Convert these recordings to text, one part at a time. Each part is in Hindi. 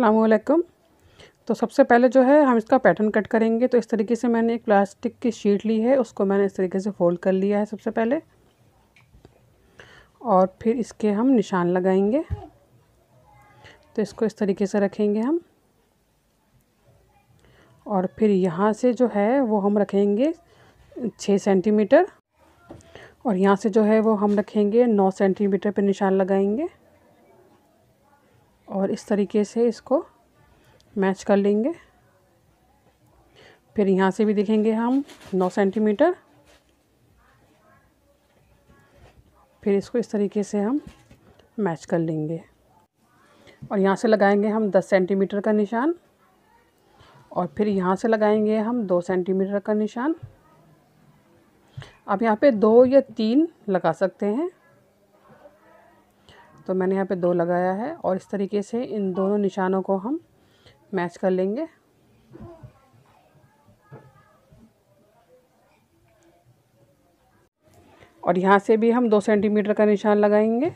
असलकुम तो सबसे पहले जो है हम इसका पैटर्न कट करेंगे तो इस तरीके से मैंने एक प्लास्टिक की शीट ली है उसको मैंने इस तरीके से फ़ोल्ड कर लिया है सबसे पहले और फिर इसके हम निशान लगाएंगे तो इसको इस तरीके से रखेंगे हम और फिर यहाँ से जो है वो हम रखेंगे छः सेंटीमीटर और यहाँ से जो है वो हम रखेंगे नौ सेंटीमीटर पर निशान लगाएंगे और इस तरीके से इसको मैच कर लेंगे फिर यहाँ से भी देखेंगे हम 9 सेंटीमीटर फिर इसको इस तरीके से हम मैच कर लेंगे और यहाँ से लगाएंगे हम 10 सेंटीमीटर का निशान और फिर यहाँ से लगाएंगे हम 2 सेंटीमीटर का निशान आप यहाँ पे दो या तीन लगा सकते हैं तो मैंने यहाँ पे दो लगाया है और इस तरीके से इन दोनों निशानों को हम मैच कर लेंगे और यहाँ से भी हम दो सेंटीमीटर का निशान लगाएंगे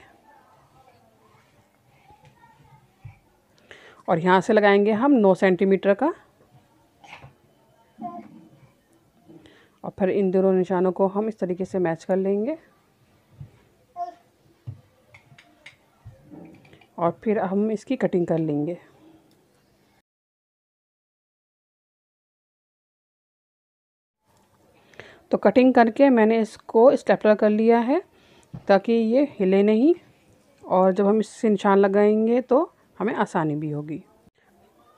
और यहाँ से लगाएंगे हम नौ सेंटीमीटर का और फिर इन दोनों निशानों को हम इस तरीके से मैच कर लेंगे और फिर हम इसकी कटिंग कर लेंगे तो कटिंग करके मैंने इसको स्टेपलर कर लिया है ताकि ये हिले नहीं और जब हम इससे निशान लगाएंगे तो हमें आसानी भी होगी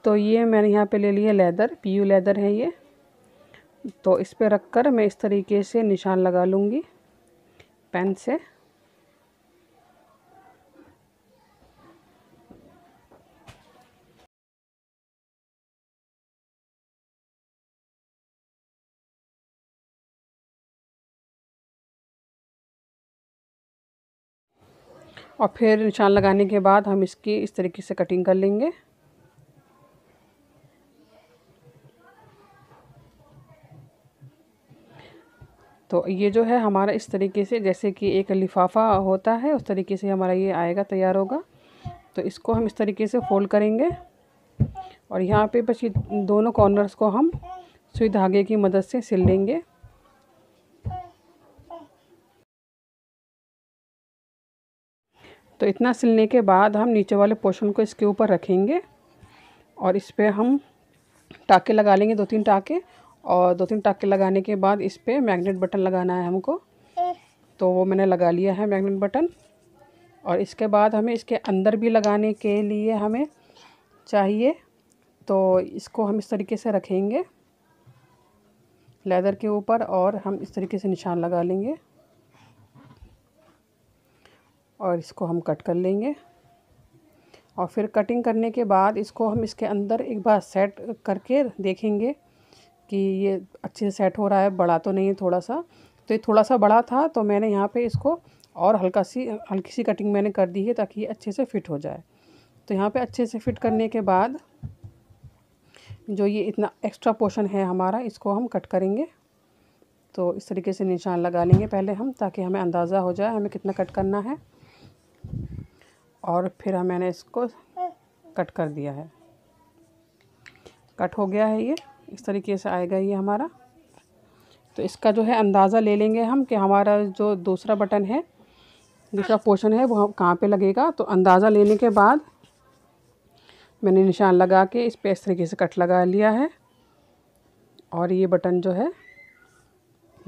तो ये मैंने यहाँ पे ले लिया लेदर पीयू लेदर है ये तो इस पर रख कर मैं इस तरीके से निशान लगा लूँगी पेन से और फिर निशान लगाने के बाद हम इसकी इस तरीके से कटिंग कर लेंगे तो ये जो है हमारा इस तरीके से जैसे कि एक लिफाफा होता है उस तरीके से हमारा ये आएगा तैयार होगा तो इसको हम इस तरीके से फ़ोल्ड करेंगे और यहाँ पे बस ये दोनों कॉर्नर्स को हम सुई धागे की मदद से सिल लेंगे तो इतना सिलने के बाद हम नीचे वाले पोर्शन को इसके ऊपर रखेंगे और इस पर हम टाके लगा लेंगे दो तीन टाके और दो तीन टाके लगाने के बाद इस पर मैगनेट बटन लगाना है हमको तो वो मैंने लगा लिया है मैगनेट बटन और इसके बाद हमें इसके अंदर भी लगाने के लिए हमें चाहिए तो इसको हम इस तरीके से रखेंगे लेदर के ऊपर और हम इस तरीके से निशान लगा लेंगे और इसको हम कट कर लेंगे और फिर कटिंग करने के बाद इसको हम इसके अंदर एक बार सेट करके देखेंगे कि ये अच्छे से सेट हो रहा है बड़ा तो नहीं है थोड़ा सा तो ये थोड़ा सा बड़ा था तो मैंने यहाँ पे इसको और हल्का सी हल्की सी कटिंग मैंने कर दी है ताकि ये अच्छे से फिट हो जाए तो यहाँ पे अच्छे से फिट करने के बाद जो ये इतना एक्स्ट्रा पोर्शन है हमारा इसको हम कट करेंगे तो इस तरीके से निशान लगा लेंगे पहले हम ताकि हमें अंदाज़ा हो जाए हमें कितना कट करना है और फिर हम हाँ मैंने इसको कट कर दिया है कट हो गया है ये इस तरीके से आएगा ये हमारा तो इसका जो है अंदाज़ा ले लेंगे हम कि हमारा जो दूसरा बटन है दूसरा पोर्शन है वो कहाँ पे लगेगा तो अंदाज़ा लेने के बाद मैंने निशान लगा के इस पर इस तरीके से कट लगा लिया है और ये बटन जो है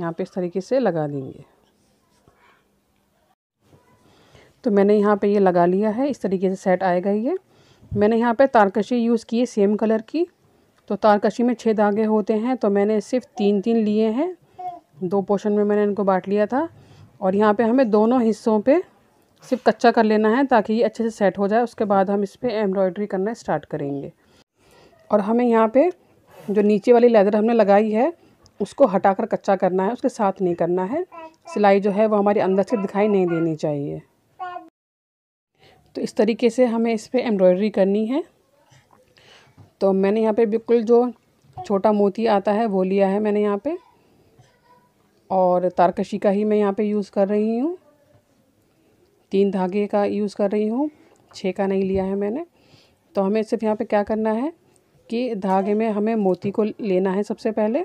यहाँ पे इस तरीके से लगा देंगे तो मैंने यहाँ पे ये लगा लिया है इस तरीके से सेट आएगा ये मैंने यहाँ पे तारकशी यूज़ की है सेम कलर की तो तारकशी में छः धागे होते हैं तो मैंने सिर्फ तीन तीन लिए हैं दो पोर्शन में मैंने इनको बांट लिया था और यहाँ पर हमें दोनों हिस्सों पर सिर्फ कच्चा कर लेना है ताकि ये अच्छे से सेट हो जाए उसके बाद हम इस पर एम्ब्रॉयड्री करना स्टार्ट करेंगे और हमें यहाँ पर जो नीचे वाली लेदर हमने लगाई है उसको हटाकर कच्चा करना है उसके साथ नहीं करना है सिलाई जो है वो हमारी अंदर से दिखाई नहीं देनी चाहिए तो इस तरीके से हमें इस पर एम्ब्रॉयडरी करनी है तो मैंने यहाँ पे बिल्कुल जो छोटा मोती आता है वो लिया है मैंने यहाँ पे और तारकशी का ही मैं यहाँ पे यूज़ कर रही हूँ तीन धागे का यूज़ कर रही हूँ छः का नहीं लिया है मैंने तो हमें सिर्फ यहाँ पे क्या करना है कि धागे में हमें मोती को लेना है सबसे पहले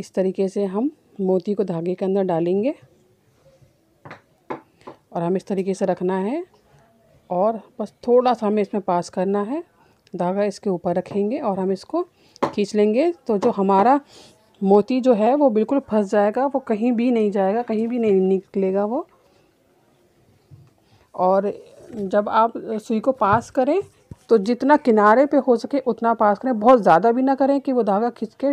इस तरीके से हम मोती को धागे के अंदर डालेंगे और हमें इस तरीके से रखना है और बस थोड़ा सा हमें इसमें पास करना है धागा इसके ऊपर रखेंगे और हम इसको खींच लेंगे तो जो हमारा मोती जो है वो बिल्कुल फंस जाएगा वो कहीं भी नहीं जाएगा कहीं भी नहीं निकलेगा वो और जब आप सुई को पास करें तो जितना किनारे पे हो सके उतना पास करें बहुत ज़्यादा भी ना करें कि वो धागा खींच के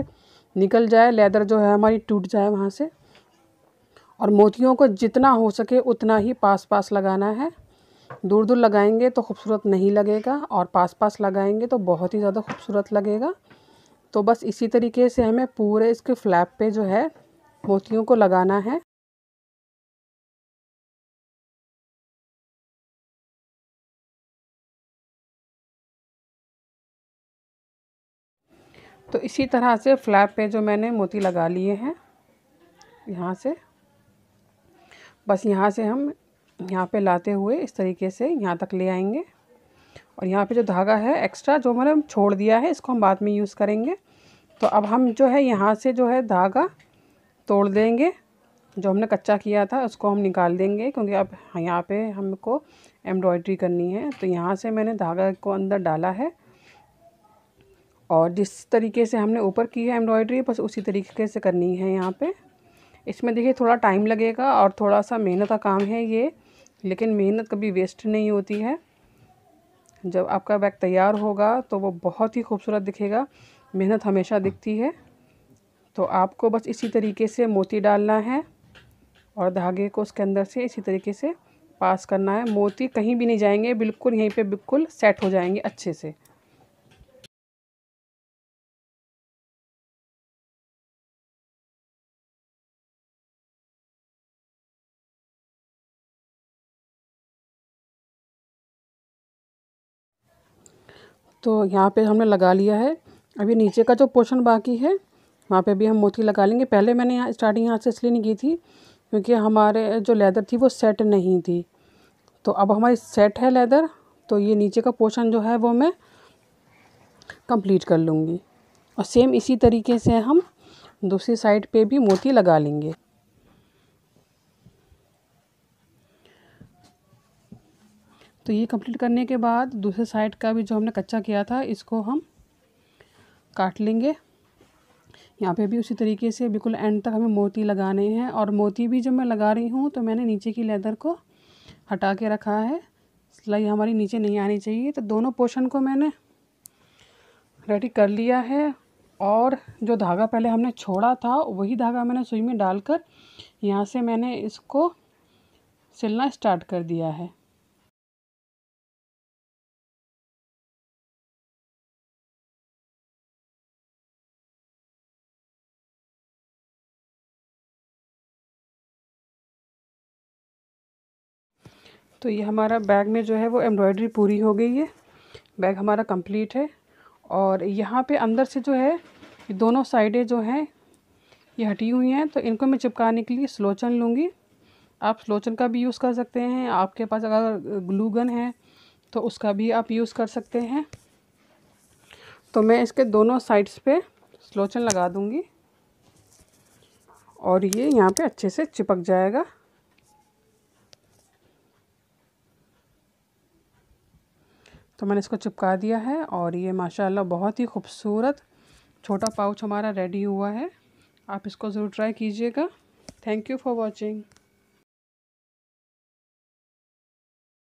निकल जाए लेदर जो है हमारी टूट जाए वहाँ से और मोतियों को जितना हो सके उतना ही पास पास लगाना है दूर दूर लगाएंगे तो खूबसूरत नहीं लगेगा और पास पास लगाएंगे तो बहुत ही ज़्यादा खूबसूरत लगेगा तो बस इसी तरीके से हमें पूरे इसके फ्लैप पे जो है मोतियों को लगाना है तो इसी तरह से फ्लैप पे जो मैंने मोती लगा लिए हैं यहाँ से बस यहाँ से हम यहाँ पे लाते हुए इस तरीके से यहाँ तक ले आएंगे और यहाँ पे जो धागा है एक्स्ट्रा जो मैंने छोड़ दिया है इसको हम बाद में यूज़ करेंगे तो अब हम जो है यहाँ से जो है धागा तोड़ देंगे जो हमने कच्चा किया था उसको हम निकाल देंगे क्योंकि अब यहाँ पे हमको एम्ब्रॉयड्री करनी है तो यहाँ से मैंने धागा को अंदर डाला है और जिस तरीके से हमने ऊपर की है एम्ब्रॉयड्री बस उसी तरीके से करनी है यहाँ पर इसमें देखिए थोड़ा टाइम लगेगा और थोड़ा सा मेहनत का काम है ये लेकिन मेहनत कभी वेस्ट नहीं होती है जब आपका बैग तैयार होगा तो वो बहुत ही खूबसूरत दिखेगा मेहनत हमेशा दिखती है तो आपको बस इसी तरीके से मोती डालना है और धागे को उसके अंदर से इसी तरीके से पास करना है मोती कहीं भी नहीं जाएंगे बिल्कुल यहीं पे बिल्कुल सेट हो जाएंगे अच्छे से तो यहाँ पे हमने लगा लिया है अभी नीचे का जो पोर्शन बाकी है वहाँ पे भी हम मोती लगा लेंगे पहले मैंने यहाँ स्टार्टिंग यहाँ से इसलिए नहीं की थी क्योंकि हमारे जो लेदर थी वो सेट नहीं थी तो अब हमारी सेट है लेदर तो ये नीचे का पोर्शन जो है वो मैं कंप्लीट कर लूँगी और सेम इसी तरीके से हम दूसरी साइड पे भी मोती लगा लेंगे तो ये कंप्लीट करने के बाद दूसरे साइड का भी जो हमने कच्चा किया था इसको हम काट लेंगे यहाँ पे भी उसी तरीके से बिल्कुल एंड तक हमें मोती लगाने हैं और मोती भी जब मैं लगा रही हूँ तो मैंने नीचे की लेदर को हटा के रखा है सिलाई हमारी नीचे नहीं आनी चाहिए तो दोनों पोर्शन को मैंने रेडी कर लिया है और जो धागा पहले हमने छोड़ा था वही धागा मैंने सुई में डालकर यहाँ से मैंने इसको सिलना स्टार्ट कर दिया है तो ये हमारा बैग में जो है वो एम्ब्रॉयडरी पूरी हो गई है बैग हमारा कंप्लीट है और यहाँ पे अंदर से जो है ये दोनों साइडें जो हैं ये हटी हुई हैं तो इनको मैं चिपकाने के लिए स्लोचन लूँगी आप स्लोचन का भी यूज़ कर सकते हैं आपके पास अगर ग्लू गन है तो उसका भी आप यूज़ कर सकते हैं तो मैं इसके दोनों साइड्स पे स्लोचन लगा दूँगी और ये यहाँ पे अच्छे से चिपक जाएगा तो मैंने इसको चिपका दिया है और ये माशाल्लाह बहुत ही खूबसूरत छोटा पाउच हमारा रेडी हुआ है आप इसको ज़रूर ट्राई कीजिएगा थैंक यू फॉर वॉचिंग